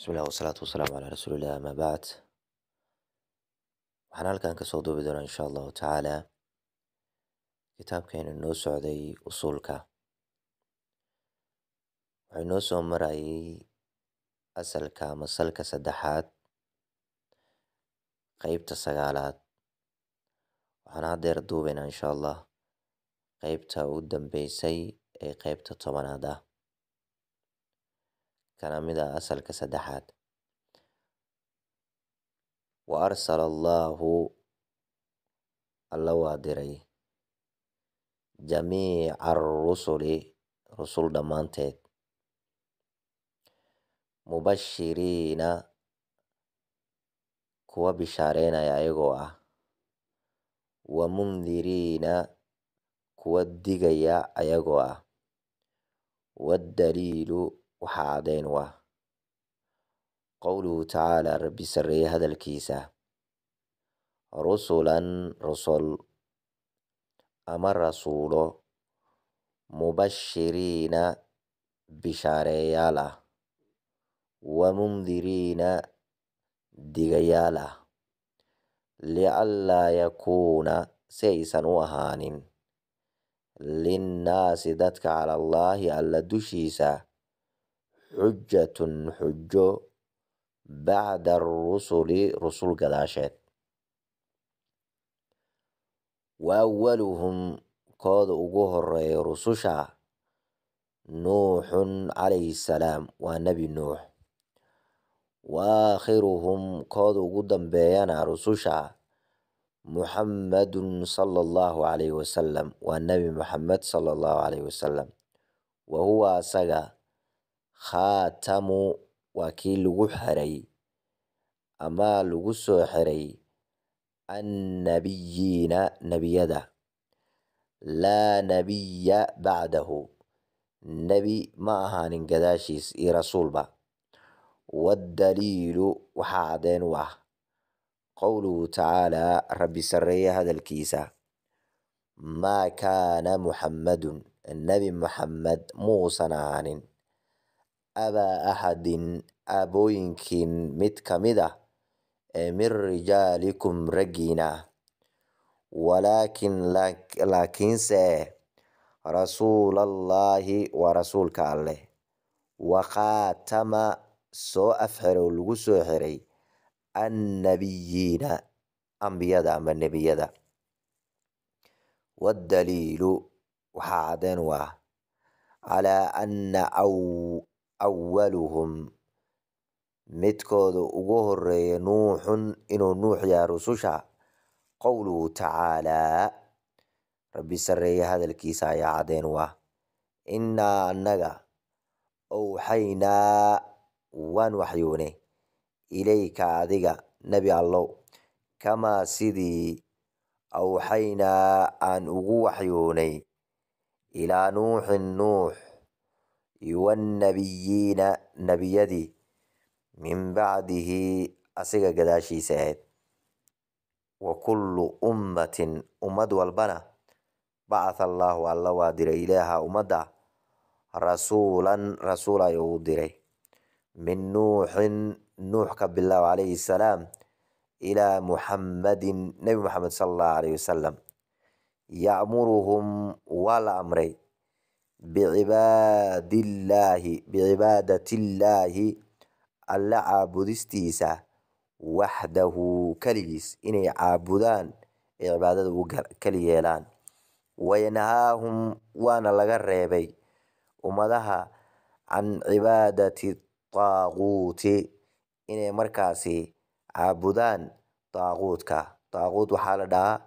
bismilah wasalaatu wasalaamu calaa rasuulilah amaa bacd waxaan halkan kasoo duubi doonaa insha allahu tacaala kitaabkaynu noo socday usuulka waxay noo soo marayay asalka ama salka saddexaad qeybta sagaalaad waxaan haddeer duubaynaa insha allah qeybta ugu dambeysay ee qeybta tobanaad ah kana mid ah asalka saddexaad wa arsala allaahu alla waa diray jamiica arusuli rusul dhammaanteed mubashiriina kuwa bishaareynaya ayagoo ah wa mundiriina kuwa digaya ayagoo ah waddaliilu waxaa caddayn u ah qowluhu tacaala rabbi sarreeye hadalkiisa rusulan rusul ama rasuulo mubashiriina bishaareeyaalah wa mundiriina digayaal ah lianlaa yakuuna si aysan u ahaanin linnaasi dadka cala allaahi alla dushiisa xujjatun xujo bacda arusuli rusul gadaasheed wa awaluhum kooda ugu horeeya rususha nuuxun calayhi salaam waa nebi nuux wa aakhiruhum kooda ugu dambeeyana rususha muxammadun sala allahu calayhi wasalam waa nebi muxamed sala allahu calayhi wasalam wa huwa asaga Khaatamu waa kii lagu xidhay ama lagu soo xidhay annabiyiina nebiyada. Laa nabiya bacdahu nebi ma ahaanin gadaashiis iyo rasuulba. waaddaliilu waxaa caddayn u ah qowluhu tacaalaa Rabbi sarreeye hadalkiisa Maa kaana Muxammadun nebi Muxammed muusan ahaanin abaa axadin aabooyinkiin mid ka mid ah min rijaalikum walaakin Laakiinse rasuul Rasuulallaahi waa Rasuulka alleh wa khaatama soo afxiro oo lagu soo xiray annabiyiina ambiyada ama nebiyada. waaddaliilu waxaa caddayn u ah calaa anna awaluhum midkooda ugu horeeya nuuxun inuu nuux yahay rususha qowluhu tacaalaa rabbi sareeye hadalkiisa ayaa cadeen wa ah. innaa annaga owxaynaa waan waxyoonay ilayka adiga nebi allow kamaa sidii awxaynaa aan ugu waxyoonay ilaa nuuxin nuux iyo wannabiyiina nebiyadii min bacdihi asiga gadaashiisa ahayd wa kullu ummatin ummad walbana bacaha allaahu alla waa diray ilaaha ummadda rasuulan rasuul ayuu u diray min nuuxin nuux ka bilaab calayhi salaam ilaa muxammadin nebi muxamed sala allahu calayhi wasalam yacmuruhum waa la amray bicibaadati illaahi alla caabudistiisa waxdahu keligiis inay caabudaan ay cibaadada kali yeelaan wayanhaahum waana laga reebay ummadaha can cibaadati taaquuti inay markaasi caabudaan taaguudka taaguud waxaa la dhahaa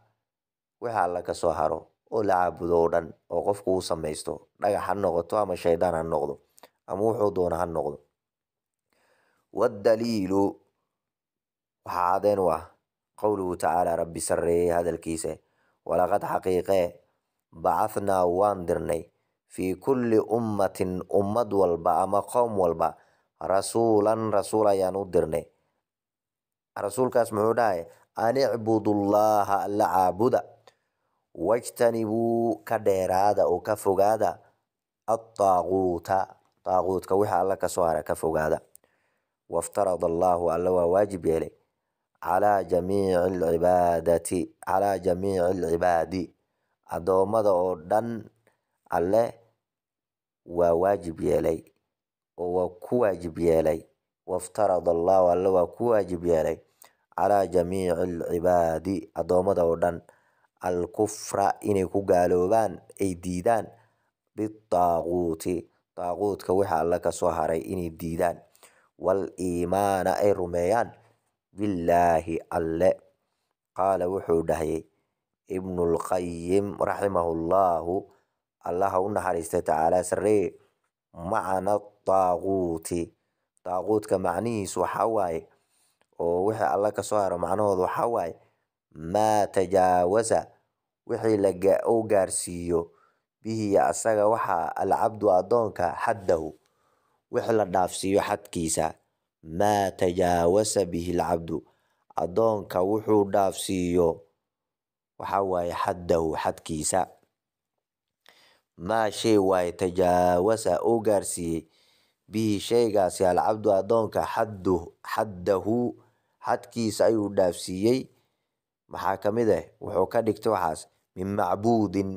wixii ka soo haro oo la caabudo oo dhan oo qofku uu samaysto dhagax ha noqoto ama shaydaan ha noqdo ama wuxuu doona ha noqdo waddaliilu waxaa cadeen u ah qowluhu tacaala rabbi sarreeyey hadalkiisa walaqad xaqiiqee bacahnaa waan dirnay fii kulli ummatin ummad walba ama qoom walba rasuulan rasuul ayaan u dirnay rasuulkaas muxuu dhahay anicbudullaaha la caabuda wajtanibuu ka dheeraada oo ka fogaada ataaquuta aaquutka wixii alla kasoo hara ka fogaada waftarada allaahu alla waa waajib yeelay calaa jamiici jamiici alcibaadi adoommada oo dhan alle waa waajib yeelay oo waa ku waajib yeelay waftarada allaahu alle waa ku waajib yeelay calaa jamiici alcibaadi adoommada oo dhan alkufra inay ku gaaloobaan ay diidaan bitaaguuti taaguutka wixii alle ka soo haray inay diidaan waliimaana ay rumeeyaan billaahi alle qaala wuxuu dhahyay ibnulqayim llaahu allaha u naxariista tacaala sarree macna taaguuti taaguutka macnihiisu waxaa waaye oo wixii alle ka soo haro macnahooda waxaa waaye maa tajaawasa wixii uu gaarsiiyo bihii asaga waxa alcabdu addoonka xaddahu wixii la dhaafsiiyo xadkiisa maa tajaawasa bihi lcabdu addoonka wuxuu dhaafsiiyo waxa waaye xaddahu xadkiisa maa shay waaye tajaawasa uu gaarsiiyey bihi shaygaasi alcabdu addoonka xaddahu xadkiisa ayuu dhaafsiiyey maxaa ka mid eh wuxuu ka dhigtay waxaas min macbuudin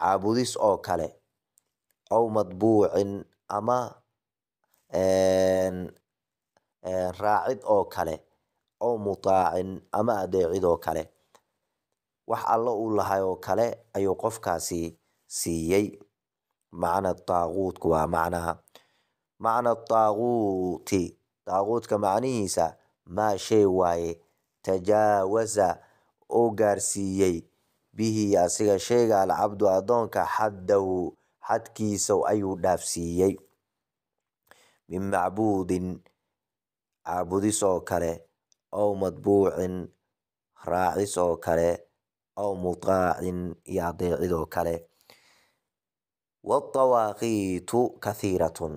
caabudis oo kale ow madbuucin ama raacid oo kale ow mutaacin ama adeecid oo kale wax alla uu lahay oo kale ayuu qofkaasi siiyey macna taaguutku waa macnaha macna taaquuti taaguutka macnihiisa maa shay waaye tajaawaza u gaarsiiyey bihi asiga sheega alcabdu addoonka xaddahu xadkiisa ayuu dhaafsiiyey min macbuudin caabudis oo kale ow madbuucin raacis oo kale ow mutaacin iyo adeecid oo kale waadawaaqiitu kathiiratun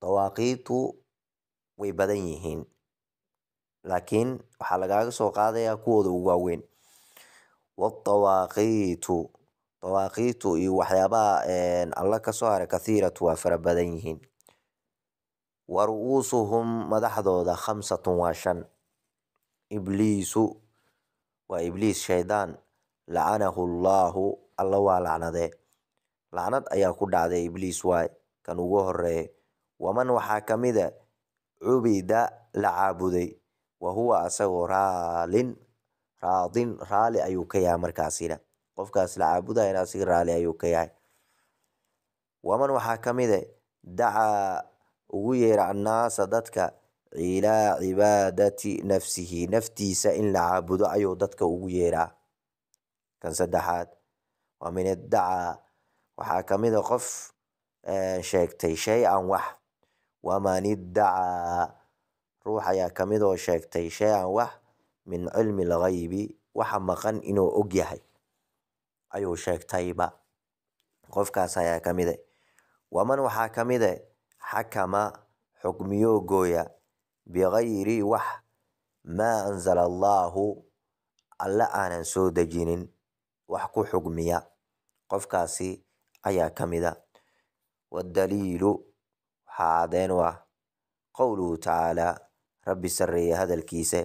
dawaaqiitu way badan yihiin laakiin waxaa lagaaga soo qaadayaa kuwooda ugu waaweyn waadawaaqiitu, tawaaqiitu iyo waxyaabaha alla kasoo hare kathiiratu waa fara badan yihiin. Wa ru-uusuhum madaxdooda khamsatun waa shan. Ibliisu waa Ibliis shaydaan lacanahu llaahu alla waa lacnadee Lacnad ayaa ku dhacday Ibliis waay kan ugu horeeye. Waman waxaa kamid eh cubida wa huwa asagoo raalin raadin raali ayuu ka yahay markaasina qofkaas la caabudayana asiga raali ayuu ka yahay waman waxaa ka mide dacaa ugu yeera annaasa dadka ilaa cibaadati nafsihi naftiisa in la caabudo ayuu dadka ugu yeeraa kan saddexaad waa min addacaa waxaa ka mida qof sheegtay shay-an wax waman iddacaa ruux ayaa ka mid oo sheegtay shay-an wax min cilmi lghaybi waxa maqan inuu og yahay ayuu sheegtayba qofkaas ayaa ka mid eh. waman waxaa ka mid eh, xakama xugmiyuu gooya bikayri wax maa anzala allaahu alla aanan soo dejinin wax ku xugmiya qofkaasi ayaa ka mida ah. waddaliilu waxaa cadeen u ah qowluhu tacaalaa rabbi sarreeye hadalkiise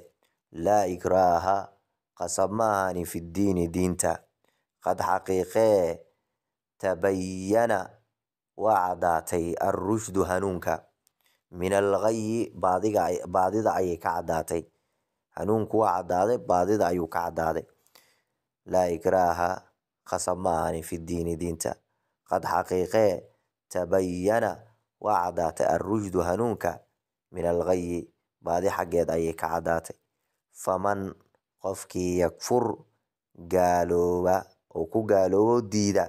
laa ikraaha, khasab ma ahani fidiini diinta. Qad xaqiiqee tabayana waa caddaatay ar hanuunka, min al-ghayyi baadida ayay ka caddaatay. Hanuunku waa caddaaday, baadida ayuu ka caddaaday. Laa ikraaha, khasab ma ahani fidiini diinta. Qad xaqiiqee tabayana waa caddaatay ar hanuunka, min al baadi xaggeed ayay ka caddaatay. Faman qofkii yakfur gaalooba oo ku gaaloobo diida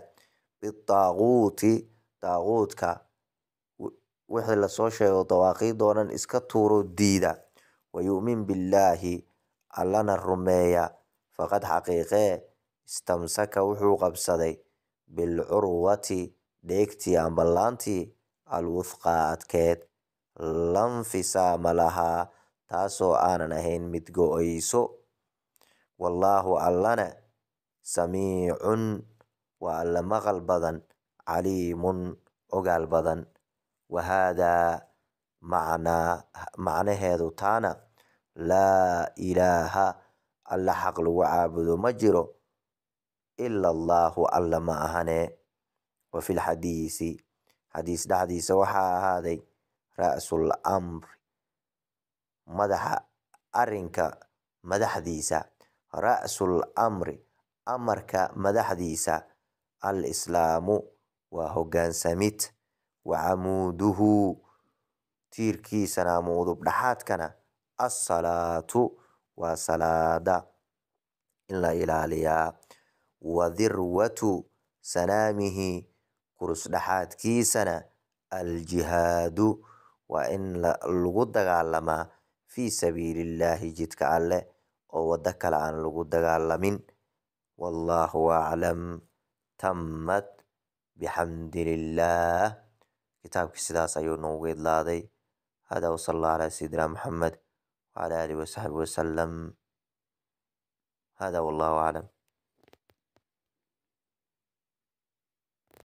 bitaaquuti taaguutka wixi lasoo sheego dawaaqiida oo iska tuuro diida wayu'min billaahi allana rumeeya faqad xaqiiqee istamsaka wuxuu qabsaday bilcurwati dheegtii amba laantii alwuthqaa adkeed lanfisaama lahaa taasoo aanan ahayn mid go go'ayso wallaahu allana samiicun waa alla maqal badan caliimun ogaal badan wa wahaadaa macnaheedu taana laa ilaaha alla xaq lagu caabudo ma jiro ila allaahu alla ma ahane wa fi lxadiisi xadiis dhexdiisa waxaa ahaaday ra'sul amri madaxa arinka madaxdiisa ra (ra'sul amri) Amarka madaxdiisa Al-Islaamu waa hoggaansamid, wacamooduhu tiirkiisana mudub dhaxaadkana as waa salaada in la ilaaliyaa, wa dirwatu sanaamihi Kurus dhaxaadkiisana al waa in lagu dagaalamaa fii sabiilillaahi jidka Alle oo waddo kale aan lagu dagaalamin. Wallaahu aclam. Tammad bixamdillaah. Kitaabkii sidaas ayuu noogu idlaaday. Hada wa sala allahu calaa sayyidina Muhammad wa calaa aalihi wa saxbihi wasalam. Hada wallaahu aclam.